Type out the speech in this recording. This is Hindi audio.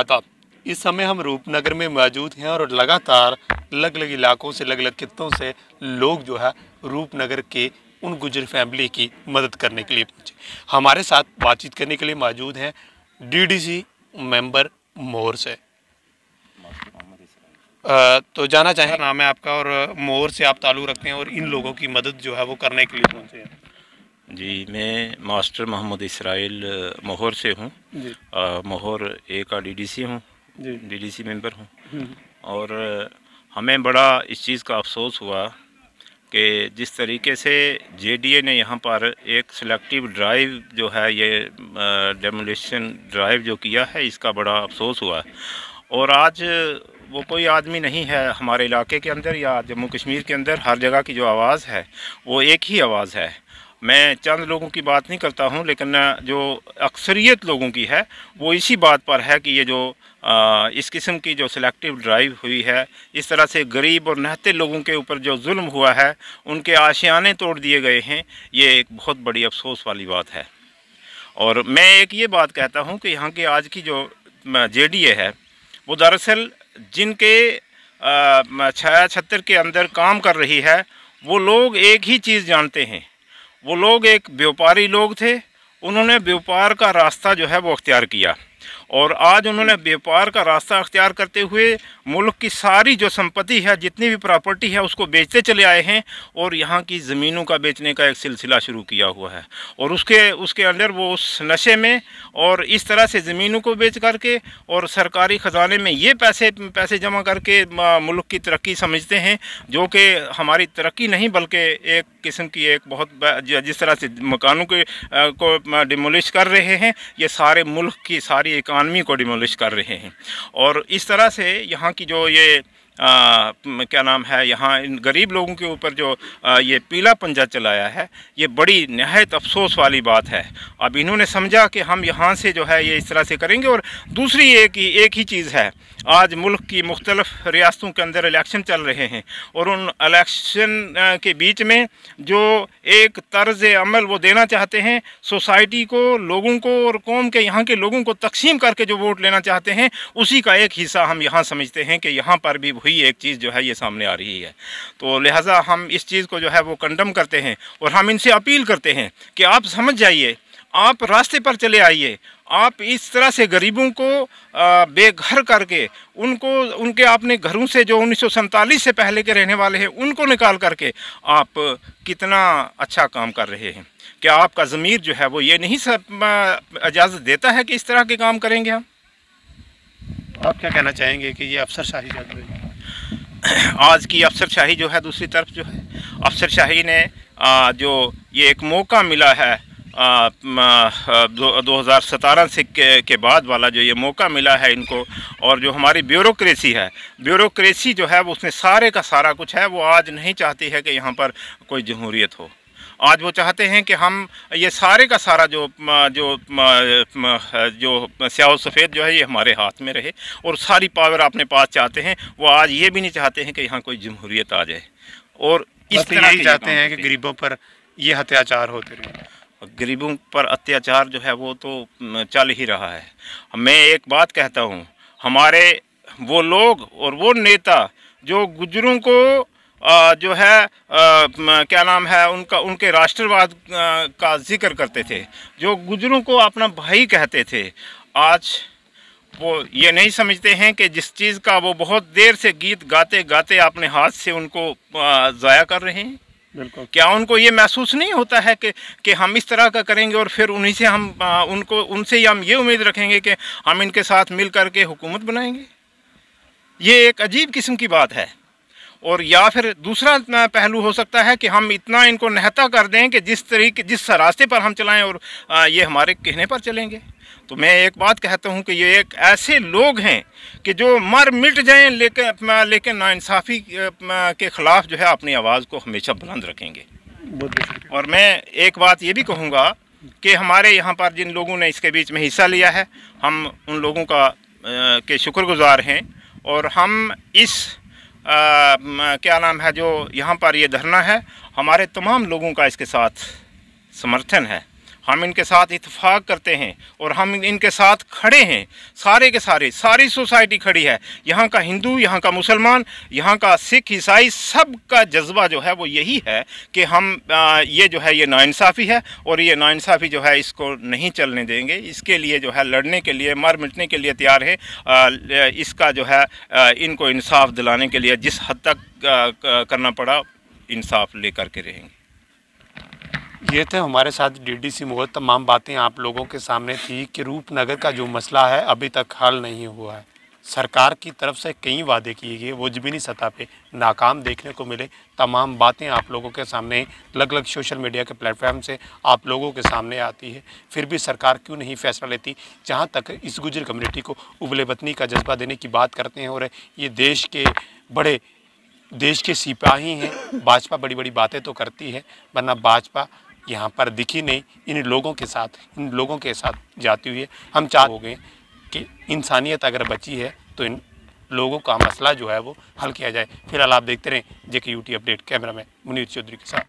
आदाब इस समय हम रूपनगर में मौजूद हैं और लगातार अलग अलग इलाकों से अलग अलग खितों से लोग जो है रूपनगर के उन गुजर फैमिली की मदद करने के लिए पहुँचे हमारे साथ बातचीत करने के लिए मौजूद हैं डीडीसी मेंबर मोर से आ, तो जाना चाहें नाम है आपका और मोर से आप ताल्लुक़ रखते हैं और इन लोगों की मदद जो है वो करने के लिए पहुँचे हैं जी मैं मास्टर मोहम्मद इसराइल मोहर से हूँ मोहर ए का डी डी सी हूँ डी डी सी मेम्बर हूँ हम्म। और हमें बड़ा इस चीज़ का अफसोस हुआ कि जिस तरीके से जेडीए ने यहाँ पर एक सिलेक्टिव ड्राइव जो है ये डेमोलेशन ड्राइव जो किया है इसका बड़ा अफसोस हुआ और आज वो कोई आदमी नहीं है हमारे इलाके के अंदर या जम्मू कश्मीर के अंदर हर जगह की जो आवाज़ है वो एक ही आवाज़ है मैं चंद लोगों की बात नहीं करता हूं लेकिन जो अक्सरियत लोगों की है वो इसी बात पर है कि ये जो आ, इस किस्म की जो सिलेक्टिव ड्राइव हुई है इस तरह से गरीब और नहते लोगों के ऊपर जो जुल्म हुआ है उनके आशियाने तोड़ दिए गए हैं ये एक बहुत बड़ी अफसोस वाली बात है और मैं एक ये बात कहता हूँ कि यहाँ की आज की जो जे है वो दरअसल जिनके छाया छत्तर के अंदर काम कर रही है वो लोग एक ही चीज़ जानते हैं वो लोग एक व्यापारी लोग थे उन्होंने व्यापार का रास्ता जो है वो अख्तियार किया और आज उन्होंने व्यापार का रास्ता अख्तियार करते हुए मुल्क की सारी जो संपत्ति है जितनी भी प्रॉपर्टी है उसको बेचते चले आए हैं और यहाँ की ज़मीनों का बेचने का एक सिलसिला शुरू किया हुआ है और उसके उसके अंदर वो उस नशे में और इस तरह से ज़मीनों को बेच करके और सरकारी ख़जाने में ये पैसे पैसे जमा करके मुल्क की तरक्की समझते हैं जो कि हमारी तरक्की नहीं बल्कि एक किस्म की एक बहुत जिस तरह से मकानों के को डिमोलिश कर रहे हैं ये सारे मुल्क की सारी पूरी इकानमी को डिमोलिश कर रहे हैं और इस तरह से यहाँ की जो ये क्या नाम है यहाँ इन गरीब लोगों के ऊपर जो आ, ये पीला पंजा चलाया है ये बड़ी नहायत अफसोस वाली बात है अब इन्होंने समझा कि हम यहाँ से जो है ये इस तरह से करेंगे और दूसरी एक ही एक ही चीज़ है आज मुल्क की मुख्तलफ रियासतों के अंदर इलेक्शन चल रहे हैं और उन इलेक्शन के बीच में जो एक तर्ज अमल वो देना चाहते हैं सोसाइटी को लोगों को और कौम के यहाँ के लोगों को तकसीम करके जो वोट लेना चाहते हैं उसी का एक हिस्सा हम यहाँ समझते हैं कि यहाँ पर भी वही भी एक चीज़ जो है ये सामने आ रही है तो लिहाजा हम इस चीज़ को जो है वो कंडम करते हैं और हम इनसे अपील करते हैं कि आप समझ जाइए आप रास्ते पर चले आइए आप इस तरह से गरीबों को बेघर करके उनको उनके आपने घरों से जो उन्नीस से पहले के रहने वाले हैं उनको निकाल करके आप कितना अच्छा काम कर रहे हैं क्या आपका ज़मीर जो है वो ये नहीं इजाज़त देता है कि इस तरह के काम करेंगे हम आप क्या कहना चाहेंगे कि ये अफसरशाही चल रही है आज की अफसरशाही जो है दूसरी तरफ जो है अफसरशाही ने आ, जो ये एक मौका मिला है आ, दो, दो हज़ार सतारह से के, के बाद वाला जो ये मौका मिला है इनको और जो हमारी ब्यूरोक्रेसी है ब्यूरोक्रेसी जो है वो उसमें सारे का सारा कुछ है वो आज नहीं चाहती है कि यहाँ पर कोई जमहूरीत हो आज वो चाहते हैं कि हम ये सारे का सारा जो जो जो स्याह सफ़ेद जो है ये हमारे हाथ में रहे और सारी पावर अपने पास चाहते हैं वो आज ये भी नहीं चाहते हैं कि यहाँ कोई जमहूरीत आ जाए और इस यही चाहते हैं कि गरीबों पर ये अत्याचार होते रहे गरीबों पर अत्याचार जो है वो तो चल ही रहा है मैं एक बात कहता हूँ हमारे वो लोग और वो नेता जो गुजरों को जो है क्या नाम है उनका उनके राष्ट्रवाद का जिक्र करते थे जो गुजरों को अपना भाई कहते थे आज वो ये नहीं समझते हैं कि जिस चीज़ का वो बहुत देर से गीत गाते गाते अपने हाथ से उनको ज़ाया कर रहे हैं बिल्कुल क्या उनको ये महसूस नहीं होता है कि कि हम इस तरह का करेंगे और फिर उन्हीं से हम आ, उनको उनसे ही हम ये उम्मीद रखेंगे कि हम इनके साथ मिल करके हुकूमत बनाएंगे ये एक अजीब किस्म की बात है और या फिर दूसरा पहलू हो सकता है कि हम इतना इनको नहता कर दें कि जिस तरीके जिस रास्ते पर हम चलाएं और ये हमारे कहने पर चलेंगे तो मैं एक बात कहता हूं कि ये एक ऐसे लोग हैं कि जो मर मिट जाएं लेकिन लेकिन नाानसाफ़ी के ख़िलाफ़ जो है अपनी आवाज़ को हमेशा बुलंद रखेंगे और मैं एक बात ये भी कहूँगा कि हमारे यहाँ पर जिन लोगों ने इसके बीच में हिस्सा लिया है हम उन लोगों का के शुक्रगुजार हैं और हम इस आ, क्या नाम है जो यहाँ पर ये धरना है हमारे तमाम लोगों का इसके साथ समर्थन है हम इनके साथ इतफाक़ करते हैं और हम इनके साथ खड़े हैं सारे के सारे सारी सोसाइटी खड़ी है यहाँ का हिंदू यहाँ का मुसलमान यहाँ का सिख ईसाई सब का जज्बा जो है वो यही है कि हम आ, ये जो है ये नाानसाफ़ी है और ये नाानसाफ़ी जो है इसको नहीं चलने देंगे इसके लिए जो है लड़ने के लिए मर मिटने के लिए तैयार है इसका जो है आ, इनको इंसाफ दिलाने के लिए जिस हद तक करना पड़ा इंसाफ ले के रहेंगे ये थे हमारे साथ डीडीसी मोहर तमाम बातें आप लोगों के सामने थी कि रूपनगर का जो मसला है अभी तक हल नहीं हुआ है सरकार की तरफ से कई वादे किए गए वो जमीनी सतह पे नाकाम देखने को मिले तमाम बातें आप लोगों के सामने अलग अलग सोशल मीडिया के प्लेटफॉर्म से आप लोगों के सामने आती है फिर भी सरकार क्यों नहीं फैसला लेती जहाँ तक इस गुजर कम्युनिटी को उबले बतनी का जज्बा देने की बात करते हैं और ये देश के बड़े देश के सिपाही हैं भाजपा बड़ी बड़ी बातें तो करती है वरना भाजपा यहाँ पर दिखी नहीं इन लोगों के साथ इन लोगों के साथ जाती हुई हम चाह हो गए कि इंसानियत अगर बची है तो इन लोगों का मसला जो है वो हल किया जाए फिलहाल आप देखते रहें जेके यूटी अपडेट कैमरा में मुनीर चौधरी के साथ